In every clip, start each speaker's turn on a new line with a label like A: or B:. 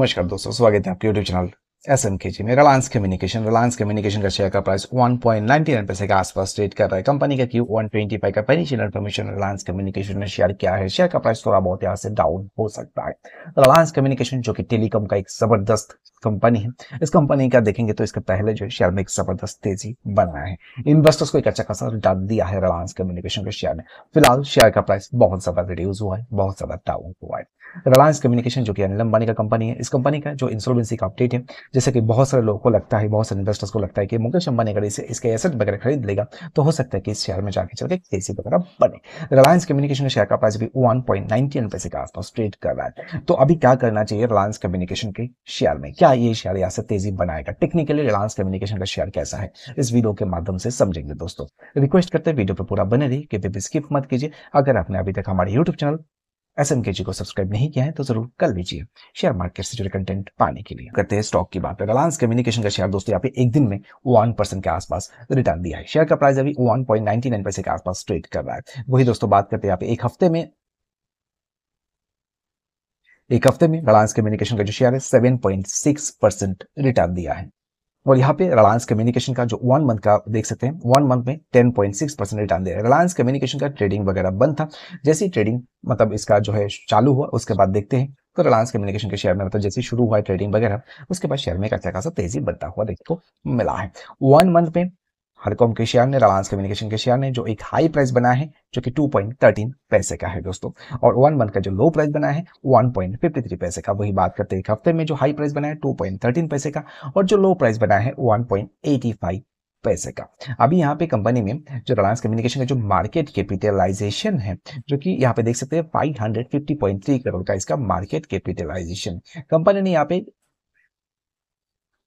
A: नमस्कार दोस्तों स्वागत है आपके यूट्यूब चैनल एस एम के जी में रिलायंस कम्युनिकेशन रिलायंस कम्युनिकेशन का शेयर का प्राइस 1.99 पैसे के आसपास ट्रेड कर रहा है कंपनी का क्यू का फाइनेंशियल इन्फॉर्मेशन रिलायंस कम्युनिकेशन ने शेयर किया है शेयर का प्राइस थोड़ा बहुत यहाँ से डाउन हो सकता है रिलायंस कम्युनिकेशन जो कि टेलीकॉम का एक जबरदस्त कंपनी है इस कंपनी का देखेंगे तो इसके पहले जो शेयर में एक जबरदस्त तेजी बनाया है इन्वेस्टर्स को एक अच्छा खासा रिटर्न दिया है रिलायंस कम्युनिकेशन के शेयर ने फिलहाल शेयर का प्राइस बहुत ज्यादा रिड्यूस हुआ है बहुत ज्यादा डाउन हुआ है रिलायंस कम्युनिकेशन जो कि अनिल अंबानी का कंपनी है इस कंपनी का जो इंसोलेंसी का अपडेट है जैसे कि बहुत सारे लोगों को लगता है बहुत सारे इन्वेस्टर्स को लगता है कि मुकेश अंबानी अगर इसे इसके एसेट वगैरह खरीद लेगा तो हो सकता है कि इस शेयर में जाके चल के तेजी वगैरह बने रिलायंस कम्युनिकेशन शेयर का प्राइस भी वन पैसे के आसपास ट्रेड कर रहा है तो अभी क्या करना चाहिए रिलायंस कम्युनिकेशन के शेयर में क्या ये शेयर यहाँ से तेजी बनाएगा टेक्निकली रिलायंस कम्युनिकेशन का शेयर कैसा है इस वीडियो के माध्यम से समझेंगे दोस्तों रिक्वेस्ट करते हैं वीडियो पर पूरा बने रही कि स्किप मत कीजिए अगर आपने अभी तक हमारे यूट्यूब चैनल एस एम के जी को सब्सक्राइब नहीं किया है तो जरूर कर लीजिए शेयर मार्केट से जुड़े कंटेंट पाने के लिए करते हैं स्टॉक की बात रिलायंस कम्युनिकेशन का शेयर दोस्तों यहाँ पे एक दिन में वन परसेंट के आसपास रिटर्न दिया है शेयर का प्राइस अभी वन पॉइंट नाइनटी नाइन पैसे के आसपास ट्रेड कर रहा है वही दोस्तों बात करते हैं यहाँ पे एक हफ्ते में एक हफ्ते में रिलायंस कम्युनिकेशन का जो शेयर है seven point six percent return दिया है और यहाँ पे रिलायंस कम्युनिकेशन का जो वन मंथ का देख सकते हैं वन मंथ में 10.6 परसेंट रिटर्न दे रहा है रिलायंस कम्युनिकेशन का ट्रेडिंग वगैरह बंद था जैसी ट्रेडिंग मतलब इसका जो है चालू हुआ उसके बाद देखते हैं तो रिलायंस कम्युनिकेशन के शेयर में मतलब जैसे शुरू हुआ ट्रेडिंग वगैरह उसके बाद शेयर में एक अच्छा खासा तेजी बढ़ता हुआ देखने को मिला है वन मंथ में हरकॉम शेयर ने रवांस कम्युनिकेशन के शेयर ने जो एक हाई प्राइस बना है जो कि 2.13 पैसे का है दोस्तों और वन मंथ का जो लो प्राइस बना है 1.53 पैसे का वही बात करते हैं एक हफ्ते में जो हाई प्राइस बना है 2.13 पैसे का और जो लो प्राइस बना है 1.85 पैसे का अभी यहाँ पे कंपनी में जो रिलायंस कम्युनिकेशन का जो मार्केट कैपिटलाइजेशन है जो कि यहाँ पे देख सकते हैं 550.3 करोड़ का इसका मार्केट कैपिटलाइजेशन कंपनी ने यहाँ पे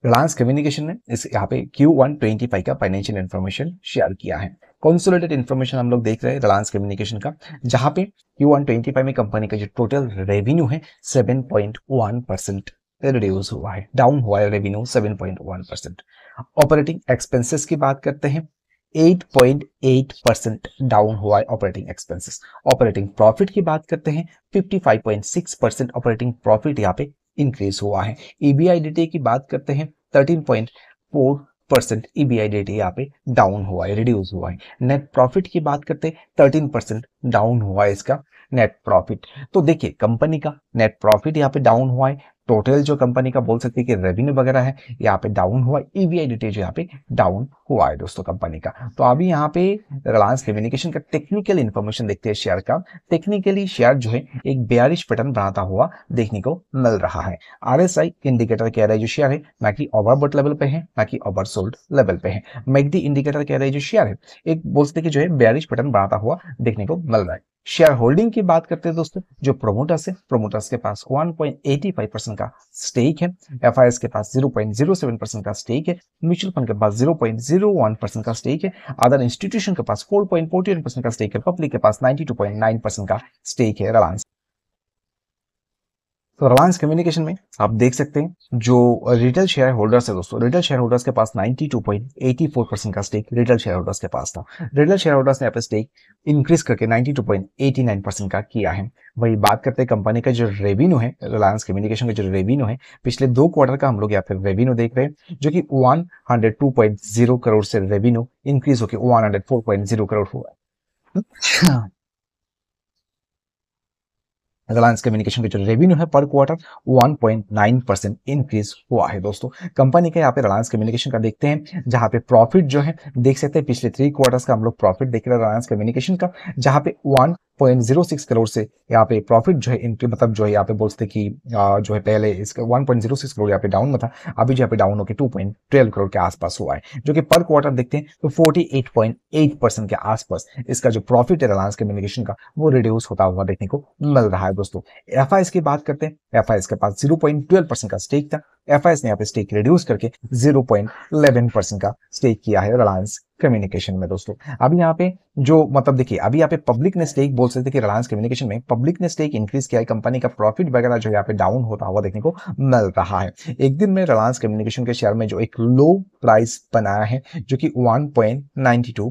A: रिलायंस कम्युनिकेशन ने इस यहाँ पे क्यू वन ट्वेंटी फाइव का फाइनेंशियल इन्फॉर्मेशन शेयर किया है कॉन्सोलेटेड इन्फॉर्मेशन हम लोग देख रहे हैं रिलायंस कम्युनिकेशन का जहां पे क्यू वन ट्वेंटी फाइव में कंपनी का जो टोटल रेवेन्यू है seven point one percent reduce हुआ है डाउन हुआ है revenue seven point one percent operating expenses की बात करते हैं 8.8 परसेंट डाउन हुआ है ऑपरेटिंग एक्सपेंसेस ऑपरेटिंग प्रॉफिट की बात करते हैं 55.6 परसेंट ऑपरेटिंग प्रॉफिट यहाँ पे इंक्रीज हुआ है ईबीआईडी e की बात करते हैं thirteen point four percent EBITDA यहाँ पे डाउन हुआ है रिड्यूस हुआ है नेट प्रॉफिट की बात करते हैं थर्टीन परसेंट डाउन हुआ है इसका नेट प्रॉफिट तो देखिए कंपनी का नेट प्रॉफिट यहाँ पे डाउन हुआ है टोटल जो कंपनी का बोल सकते हैं कि रेवेन्यू वगैरह है यहाँ पे डाउन हुआ ईवीआई डिटेल e जो यहाँ पे डाउन हुआ है दोस्तों कंपनी का तो अभी यहाँ पे रिलायंस कम्युनिकेशन का टेक्निकल इन्फॉर्मेशन देखते हैं शेयर का टेक्निकली शेयर जो है एक बेयरिश पैटर्न बनाता हुआ देखने को मिल रहा है आर इंडिकेटर कह रहा है जो शेयर है ना कि ओवरबोट लेवल पे है ना कि ओवरसोल्ड लेवल पे है मैगडी इंडिकेटर कह रहे हैं जो शेयर है एक बोल सकते जो है बेयरिश पैटर्न बनाता हुआ देखने को है शेयर होल्डिंग की बात करते हैं दोस्तों जो प्रोमोटर्स है प्रोमोटर्स के पास 1.85 परसेंट का स्टेक है एफ के पास 0.07 परसेंट का स्टेक है म्यूचुअल फंड के पास 0.01 परसेंट का स्टेक है अदर इंस्टीट्यूशन के पास 4.41 परसेंट का स्टेक है पब्लिक के पास 92.9 परसेंट का स्टेक है रिलायंस तो रिलायंस कम्युनिकेशन में आप देख सकते हैं जो रिटेल शेयर होल्डर्स है दोस्तों रिटेल शेयर होल्डर्स के पास 92.84 परसेंट का स्टेक रिटेल शेयर होल्डर्स के पास था रिटेल शेयर होल्डर्स ने अपना स्टेक इंक्रीज करके 92.89 परसेंट का किया है वही बात करते हैं कंपनी का जो रेवेन्यू है रिलायंस कम्युनिकेशन का जो रेवेन्यू है पिछले दो क्वार्टर का हम लोग यहाँ पे रेवेन्यू देख रहे हैं जो कि वन करोड़ से रेवेन्यू इंक्रीज होकर वन करोड़ हुआ है अच्छा। रिलायंस कम्युनिकेशन का जो रेवेन्यू है पर क्वार्टर 1.9 परसेंट इंक्रीज हुआ है दोस्तों कंपनी का यहाँ पे रिलायंस कम्युनिकेशन का देखते हैं जहाँ पे प्रॉफिट जो है देख सकते हैं पिछले थ्री क्वार्टर्स का हम लोग प्रॉफिट देख रहे हैं रिलायंस कम्युनिकेशन का जहाँ पे one point zero six crore से यहाँ पे प्रॉफिट जो है इंक्री मतलब जो है यहाँ पे बोल सकते कि जो है पहले इसका one point zero six crore यहाँ पे डाउन में था अभी जो यहाँ पे डाउन होकर टू पॉइंट ट्वेल्व करोड़ के आसपास हुआ है जो कि पर क्वार्टर देखते हैं तो forty eight point eight percent के आसपास इसका जो प्रॉफिट है रिलायंस कम्युनिकेशन का वो रिड्यूस होता हुआ देखने को मिल रहा है दोस्तों एफ की बात करते हैं एफ के पास जीरो पॉइंट ट्वेल्व परसेंट का स्टेक था एफ ने यहाँ पे स्टेक रिड्यूस करके जीरो पॉइंट इलेवन परसेंट का स्टेक किया है रिलायंस कम्युनिकेशन में दोस्तों अभी यहाँ पे जो मतलब देखिए अभी यहाँ पे पब्लिक ने स्टेक बोल सकते कि रिलायंस कम्युनिकेशन में पब्लिक ने स्टेक इंक्रीज किया है कंपनी का प्रॉफिट वगैरह जो यहाँ पे डाउन होता हुआ देखने को मिल रहा है एक दिन में रिलायंस कम्युनिकेशन के शेयर में जो एक लो प्राइस बनाया है जो कि वन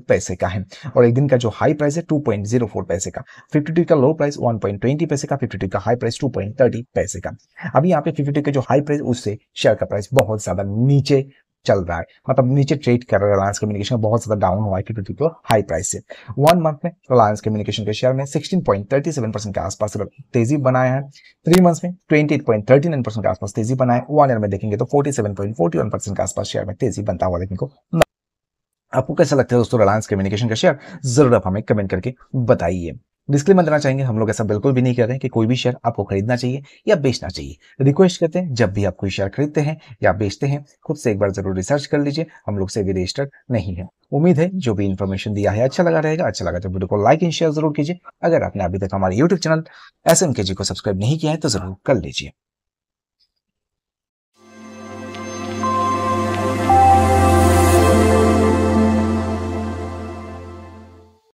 A: पैसे का है और एक दिन का जो हाई प्राइस है टू पैसे का फिफ्टी का लो प्राइस वन पैसे का फिफ्टी का हाई प्राइस टू पैसे का अभी यहाँ पे फिफ्टी का जो हाई प्राइस उससे शेयर का प्राइस बहुत ज्यादा नीचे चल रहा है मतलब नीचे ट्रेड कर रहा है रिलायंस कम्युनिकेशन बहुत ज्यादा डाउन हुआ है क्योंकि तो हाई प्राइस से वन मंथ में रिलायंस कम्युनिकेशन के शेयर में 16.37 परसेंट के आसपास तेजी बनाया है थ्री मंथ में 28.39 परसेंट के आसपास तेजी बनाया है वन ईयर में देखेंगे तो 47.41 परसेंट के आसपास शेयर में तेजी बनता हुआ देखने को आपको कैसा लगता है दोस्तों रिलायंस कम्युनिकेशन का शेयर जरूर आप हमें कमेंट करके बताइए डिस्क्लेमर देना चाहेंगे हम लोग ऐसा बिल्कुल भी नहीं कर रहे हैं कि कोई भी शेयर आपको खरीदना चाहिए या बेचना चाहिए रिक्वेस्ट करते हैं जब भी आप कोई शेयर खरीदते हैं या बेचते हैं खुद से एक बार जरूर रिसर्च कर लीजिए हम लोग से भी रजिस्टर्ड नहीं है उम्मीद है जो भी इन्फॉर्मेशन दिया है अच्छा लगा रहेगा अच्छा लगा तो वीडियो को लाइक एंड शेयर जरूर कीजिए अगर आपने अभी तक हमारे यूट्यूब चैनल एस को सब्सक्राइब नहीं किया है तो जरूर कर लीजिए